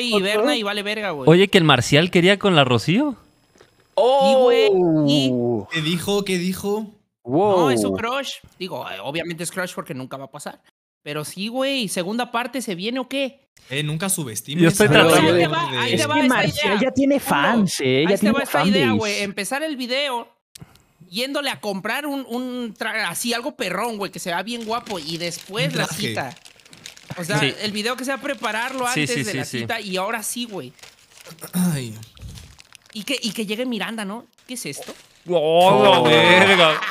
y vale verga, Oye, que el Marcial quería con la Rocío. ¡Oh! ¿Qué dijo? ¿Qué dijo? No, es un crush. Digo, eh, obviamente es crush porque nunca va a pasar. Pero sí, güey, segunda parte, ¿se viene o qué? Eh, nunca subestimes. Yo estoy tiene fans, eh. ahí te va esta idea, güey. Empezar el video yéndole a comprar un, un así algo perrón, güey, que se va bien guapo y después la cita. O sea, el video que sea prepararlo antes de la cita y ahora sí, güey. Y que, y que llegue Miranda, ¿no? ¿Qué es esto? Oh, oh. verga!